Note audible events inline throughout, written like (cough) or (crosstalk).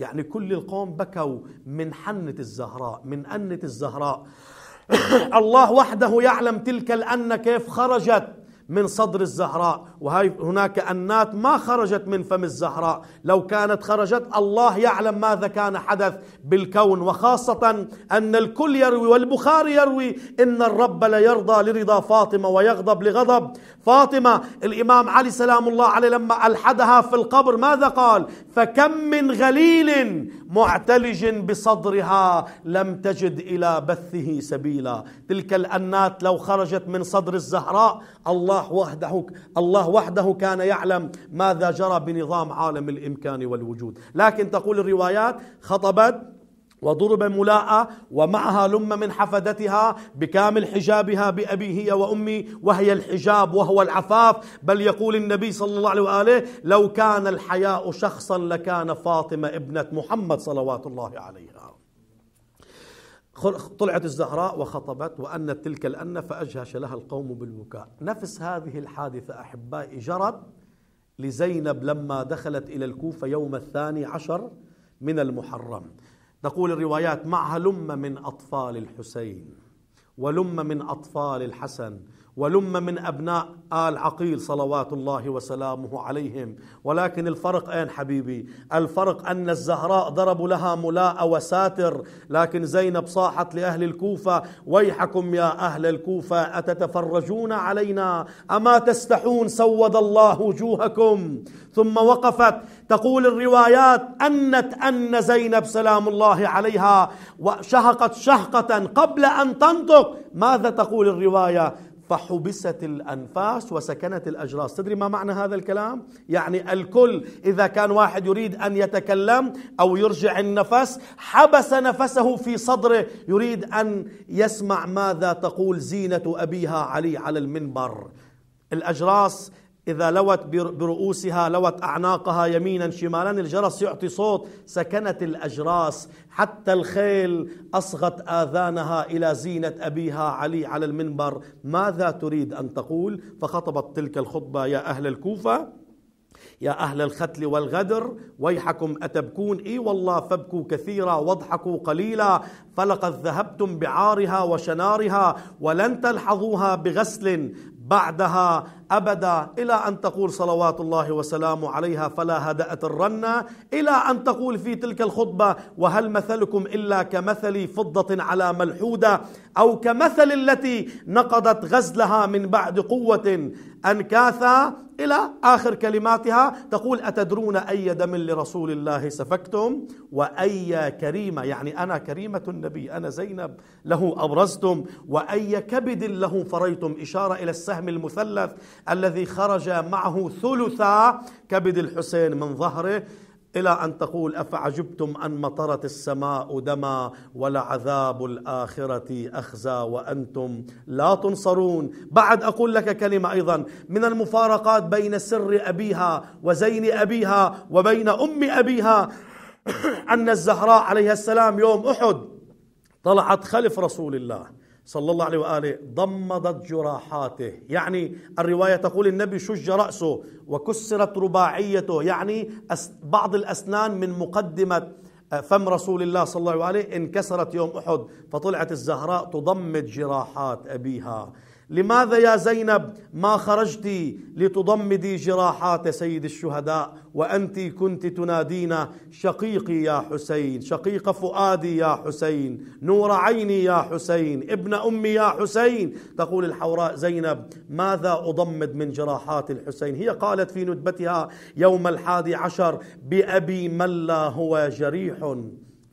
يعني كل القوم بكوا من حنة الزهراء من أنة الزهراء (coughs) الله وحده يعلم تلك الأنة كيف خرجت من صدر الزهراء وهي هناك أنات ما خرجت من فم الزهراء لو كانت خرجت الله يعلم ماذا كان حدث بالكون وخاصة أن الكل يروي والبخاري يروي إن الرب لا يرضى لرضا فاطمة ويغضب لغضب فاطمة الإمام علي سلام الله عليه لما ألحدها في القبر ماذا قال فكم من غليل معتلج بصدرها لم تجد الى بثه سبيلا تلك الانات لو خرجت من صدر الزهراء الله وحده الله وحده كان يعلم ماذا جرى بنظام عالم الامكان والوجود لكن تقول الروايات خطبت وضرب ملاءة ومعها لمة من حفدتها بكامل حجابها بأبي هي وأمي وهي الحجاب وهو العفاف بل يقول النبي صلى الله عليه وآله لو كان الحياء شخصا لكان فاطمة ابنة محمد صلوات الله عليها طلعت الزهراء وخطبت وأنت تلك الأنة فأجهش لها القوم بالبكاء نفس هذه الحادثة أحبائي جرت لزينب لما دخلت إلى الكوفة يوم الثاني عشر من المحرم تقول الروايات مع لم من أطفال الحسين ولم من أطفال الحسن ولم من أبناء آل عقيل صلوات الله وسلامه عليهم ولكن الفرق أين حبيبي الفرق أن الزهراء ضربوا لها ملاء وساتر لكن زينب صاحت لأهل الكوفة ويحكم يا أهل الكوفة أتتفرجون علينا أما تستحون سود الله وجوهكم ثم وقفت تقول الروايات أنت أن زينب سلام الله عليها وشهقت شهقة قبل أن تنطق ماذا تقول الرواية فحبست الأنفاس وسكنت الأجراس تدري ما معنى هذا الكلام؟ يعني الكل إذا كان واحد يريد أن يتكلم أو يرجع النفس حبس نفسه في صدره يريد أن يسمع ماذا تقول زينة أبيها علي على المنبر الأجراس إذا لوت برؤوسها لوت أعناقها يمينا شمالا الجرس يعطي صوت سكنت الأجراس حتى الخيل أصغت آذانها إلى زينة أبيها علي على المنبر ماذا تريد أن تقول فخطبت تلك الخطبة يا أهل الكوفة يا أهل الختل والغدر ويحكم أتبكون إي والله فابكوا كثيرا واضحكوا قليلا فلقد ذهبتم بعارها وشنارها ولن تلحظوها بغسل بعدها أبدا إلى أن تقول صلوات الله وسلامه عليها فلا هدأت الرنة إلى أن تقول في تلك الخطبة وهل مثلكم إلا كمثل فضة على ملحودة أو كمثل التي نقضت غزلها من بعد قوة أنكاثا إلى آخر كلماتها تقول أتدرون أي دم لرسول الله سفكتم وأي كريمة يعني أنا كريمة النبي أنا زينب له أبرزتم وأي كبد له فريتم إشارة إلى السهم المثلث الذي خرج معه ثلث كبد الحسين من ظهره الى ان تقول افعجبتم ان مطرت السماء دما ولعذاب الاخره اخزى وانتم لا تنصرون بعد اقول لك كلمه ايضا من المفارقات بين سر ابيها وزين ابيها وبين ام ابيها (coughs) ان الزهراء عليها السلام يوم احد طلعت خلف رسول الله صلى الله عليه وآله ضمدت جراحاته يعني الرواية تقول النبي شج رأسه وكسرت رباعيته يعني بعض الأسنان من مقدمة آه، فم رسول الله صلى الله عليه وآله انكسرت يوم أحد فطلعت الزهراء تضمد جراحات أبيها لماذا يا زينب ما خرجت لتضمدي جراحات سيد الشهداء وانت كنت تنادين شقيقي يا حسين شقيق فؤادي يا حسين نور عيني يا حسين ابن امي يا حسين تقول الحوراء زينب ماذا اضمد من جراحات الحسين هي قالت في ندبتها يوم الحادي عشر بابي من لا هو جريح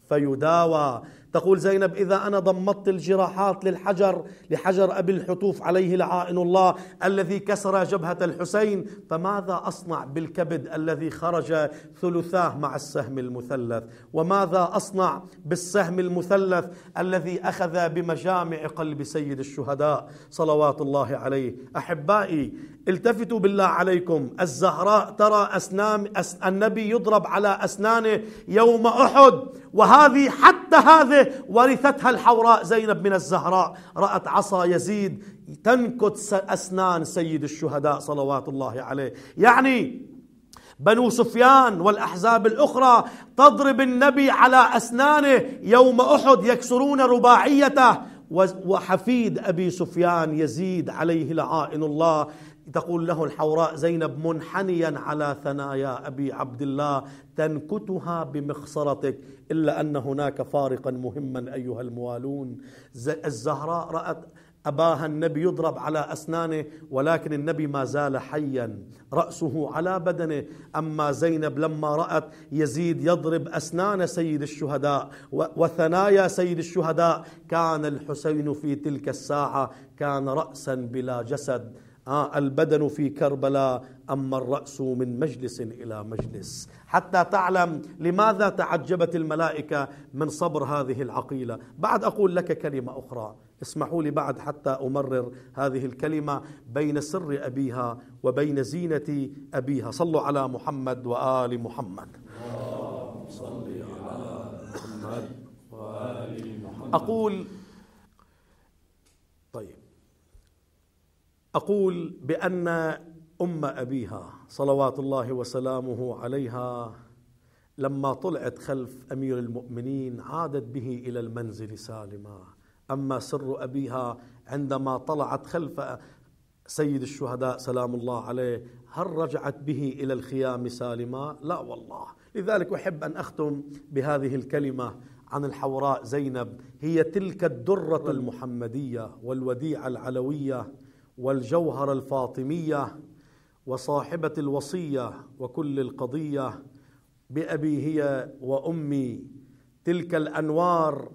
فيداوى تقول زينب إذا أنا ضمضت الجراحات للحجر لحجر أبي الحطوف عليه لعائن الله الذي كسر جبهة الحسين فماذا أصنع بالكبد الذي خرج ثلثاه مع السهم المثلث وماذا أصنع بالسهم المثلث الذي أخذ بمجامع قلب سيد الشهداء صلوات الله عليه أحبائي التفتوا بالله عليكم الزهراء ترى أسنان أس النبي يضرب على أسنانه يوم أحد وهذه حتى هذه ورثتها الحوراء زينب من الزهراء رأت عصا يزيد تنكت أسنان سيد الشهداء صلوات الله عليه يعني بنو سفيان والأحزاب الأخرى تضرب النبي على أسنانه يوم أحد يكسرون رباعيته وحفيد أبي سفيان يزيد عليه لعائن الله تقول له الحوراء زينب منحنيا على ثنايا أبي عبد الله تنكتها بمخصرتك إلا أن هناك فارقا مهما أيها الموالون الزهراء رأت أباها النبي يضرب على أسنانه ولكن النبي ما زال حيا رأسه على بدنه أما زينب لما رأت يزيد يضرب أسنان سيد الشهداء وثنايا سيد الشهداء كان الحسين في تلك الساعة كان رأسا بلا جسد آه، البدن في كربلاء أما الرأس من مجلس إلى مجلس حتى تعلم لماذا تعجبت الملائكة من صبر هذه العقيلة بعد أقول لك كلمة أخرى اسمحوا لي بعد حتى أمرر هذه الكلمة بين سر أبيها وبين زينة أبيها صلوا على محمد وآل محمد صلي على محمد وآل محمد أقول اقول بان ام ابيها صلوات الله وسلامه عليها لما طلعت خلف امير المؤمنين عادت به الى المنزل سالما اما سر ابيها عندما طلعت خلف سيد الشهداء سلام الله عليه هل رجعت به الى الخيام سالما؟ لا والله، لذلك احب ان اختم بهذه الكلمه عن الحوراء زينب هي تلك الدره المحمديه والوديعه العلويه والجوهر الفاطمية وصاحبة الوصية وكل القضية بأبي هي وأمي تلك الأنوار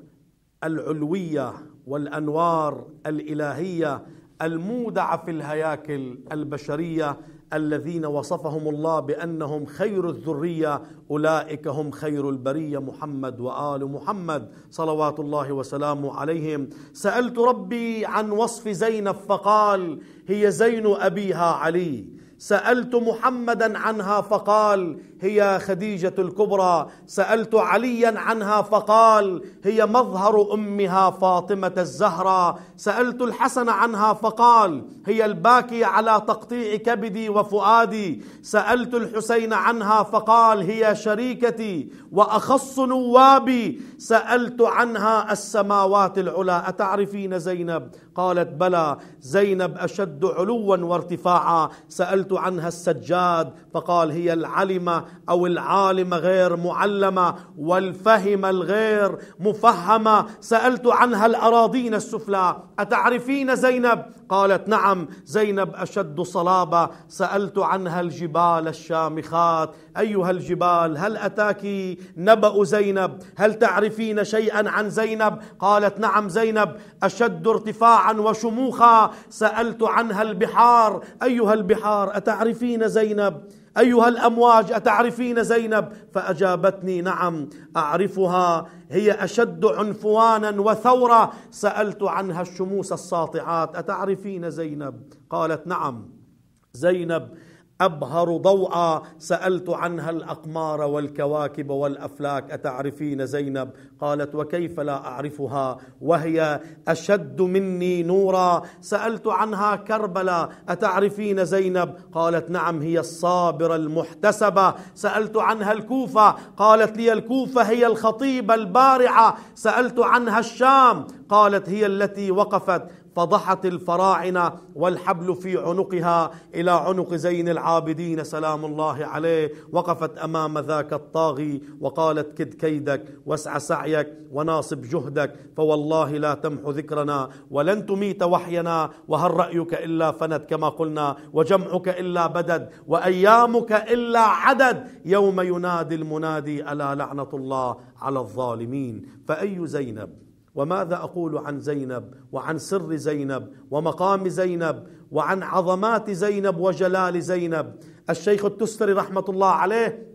العلوية والأنوار الإلهية المودعة في الهياكل البشرية الذين وصفهم الله بانهم خير الذريه اولئك هم خير البريه محمد وال محمد صلوات الله وسلامه عليهم سالت ربي عن وصف زينب فقال هي زين ابيها علي سالت محمدا عنها فقال هي خديجه الكبرى سالت عليا عنها فقال هي مظهر امها فاطمه الزهراء سالت الحسن عنها فقال هي الباكي على تقطيع كبدي وفؤادي سالت الحسين عنها فقال هي شريكتي واخص نوابي سالت عنها السماوات العلى اتعرفين زينب قالت بلى زينب أشد علوا وارتفاعا سألت عنها السجاد فقال هي العلمة أو العالمة غير معلمة والفهم الغير مفهمة سألت عنها الأراضين السفلى أتعرفين زينب قالت نعم زينب أشد صلابة سألت عنها الجبال الشامخات أيها الجبال هل أتاك نبأ زينب هل تعرفين شيئا عن زينب قالت نعم زينب أشد ارتفاعا وشموخا سالت عنها البحار ايها البحار اتعرفين زينب ايها الامواج اتعرفين زينب فاجابتني نعم اعرفها هي اشد عنفوانا وثوره سالت عنها الشموس الساطعات اتعرفين زينب قالت نعم زينب أبهر ضوءا سألت عنها الأقمار والكواكب والأفلاك أتعرفين زينب قالت وكيف لا أعرفها وهي أشد مني نورا سألت عنها كربلا أتعرفين زينب قالت نعم هي الصابرة المحتسبة سألت عنها الكوفة قالت لي الكوفة هي الخطيبة البارعة سألت عنها الشام قالت هي التي وقفت فضحت الفراعنة والحبل في عنقها إلى عنق زين العابدين سلام الله عليه وقفت أمام ذاك الطاغي وقالت كد كيدك واسع سعيك وناصب جهدك فوالله لا تمحو ذكرنا ولن تميت وحينا وهل رأيك إلا فند كما قلنا وجمعك إلا بدد وأيامك إلا عدد يوم ينادي المنادي ألا لعنة الله على الظالمين فأي زينب وماذا اقول عن زينب وعن سر زينب ومقام زينب وعن عظمات زينب وجلال زينب الشيخ التستري رحمه الله عليه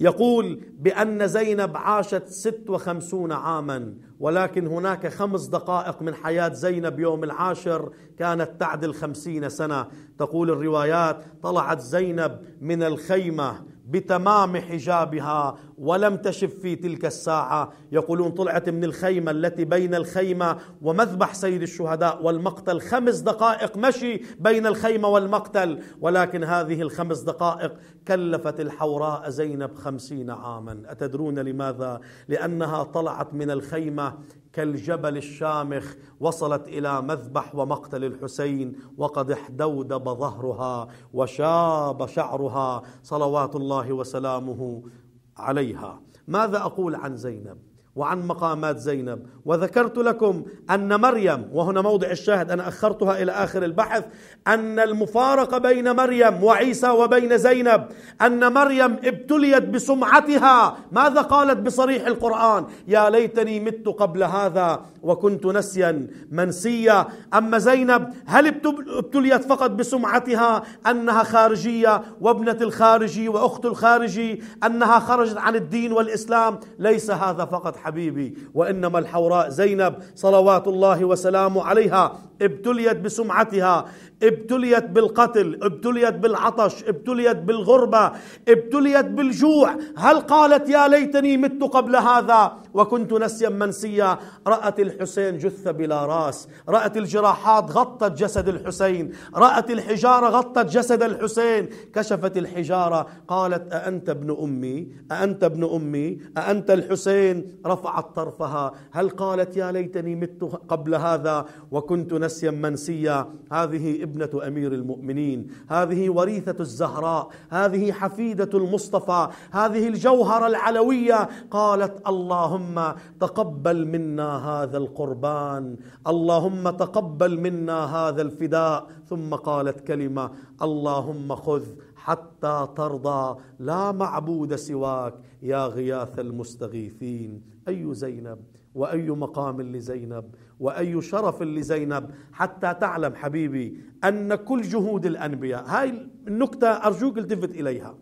يقول بأن زينب عاشت ست وخمسون عاما ولكن هناك خمس دقائق من حياة زينب يوم العاشر كانت تعدل خمسين سنة تقول الروايات طلعت زينب من الخيمة بتمام حجابها ولم تشف في تلك الساعة يقولون طلعت من الخيمة التي بين الخيمة ومذبح سيد الشهداء والمقتل خمس دقائق مشي بين الخيمة والمقتل ولكن هذه الخمس دقائق كلفت الحوراء زينب خمسين عاما أتدرون لماذا؟ لأنها طلعت من الخيمة كالجبل الشامخ وصلت الى مذبح ومقتل الحسين وقد احدودب ظهرها وشاب شعرها صلوات الله وسلامه عليها ماذا اقول عن زينب وعن مقامات زينب وذكرت لكم ان مريم وهنا موضع الشاهد انا اخرتها الى اخر البحث ان المفارقه بين مريم وعيسى وبين زينب ان مريم ابتليت بسمعتها ماذا قالت بصريح القران يا ليتني مت قبل هذا وكنت نسيا منسيا اما زينب هل ابتليت فقط بسمعتها انها خارجيه وابنه الخارجي واخت الخارجي انها خرجت عن الدين والاسلام ليس هذا فقط حبيبي وإنما الحوراء زينب صلوات الله وسلامه عليها ابتليت بسمعتها ابتليت بالقتل ابتليت بالعطش ابتليت بالغربه ابتليت بالجوع هل قالت يا ليتني مت قبل هذا وكنت نسيا منسيا رات الحسين جثه بلا راس رات الجراحات غطت جسد الحسين رات الحجاره غطت جسد الحسين كشفت الحجاره قالت اانت ابن امي اانت ابن امي اانت الحسين رفعت طرفها هل قالت يا ليتني مت قبل هذا وكنت نسيا نسيا منسيا هذه ابنة أمير المؤمنين هذه وريثة الزهراء هذه حفيدة المصطفى هذه الجوهرة العلوية قالت اللهم تقبل منا هذا القربان اللهم تقبل منا هذا الفداء ثم قالت كلمة اللهم خذ حتى ترضى لا معبود سواك يا غياث المستغيثين أي زينب واي مقام لزينب واي شرف لزينب حتى تعلم حبيبي ان كل جهود الانبياء هاي النكته ارجوك التفت اليها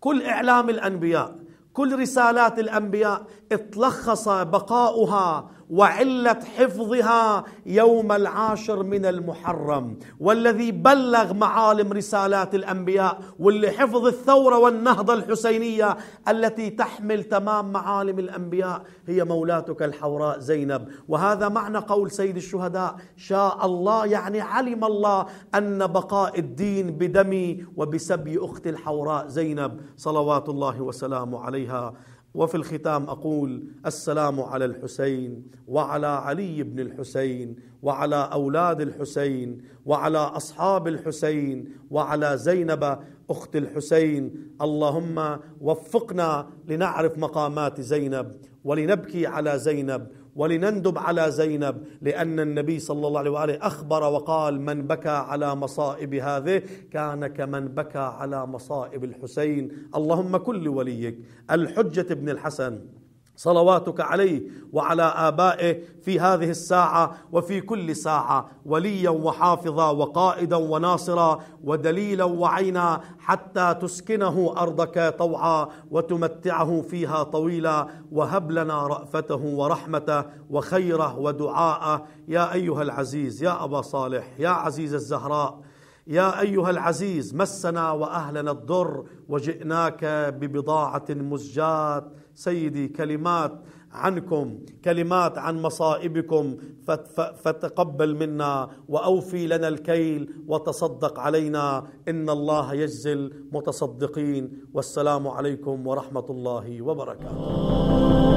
كل اعلام الانبياء كل رسالات الانبياء اتلخص بقاؤها وعلة حفظها يوم العاشر من المحرم والذي بلغ معالم رسالات الأنبياء واللي حفظ الثورة والنهضة الحسينية التي تحمل تمام معالم الأنبياء هي مولاتك الحوراء زينب وهذا معنى قول سيد الشهداء شاء الله يعني علم الله أن بقاء الدين بدمي وبسبي أختي الحوراء زينب صلوات الله وسلامه عليها وفي الختام اقول السلام على الحسين وعلى علي بن الحسين وعلى اولاد الحسين وعلى اصحاب الحسين وعلى زينب اخت الحسين اللهم وفقنا لنعرف مقامات زينب ولنبكي على زينب ولنندب على زينب لأن النبي صلى الله عليه وآله أخبر وقال من بكى على مصائب هذه كان كمن بكى على مصائب الحسين اللهم كل وليك الحجة بن الحسن صلواتك عليه وعلى آبائه في هذه الساعة وفي كل ساعة وليا وحافظا وقائدا وناصرا ودليلا وعينا حتى تسكنه أرضك طوعا وتمتعه فيها طويلا وهب لنا رأفته ورحمته وخيره ودعاءه يا أيها العزيز يا أبا صالح يا عزيز الزهراء يا ايها العزيز مسنا واهلنا الضر وجئناك ببضاعه مزجات سيدي كلمات عنكم كلمات عن مصائبكم فتقبل منا واوفي لنا الكيل وتصدق علينا ان الله يجزي المتصدقين والسلام عليكم ورحمه الله وبركاته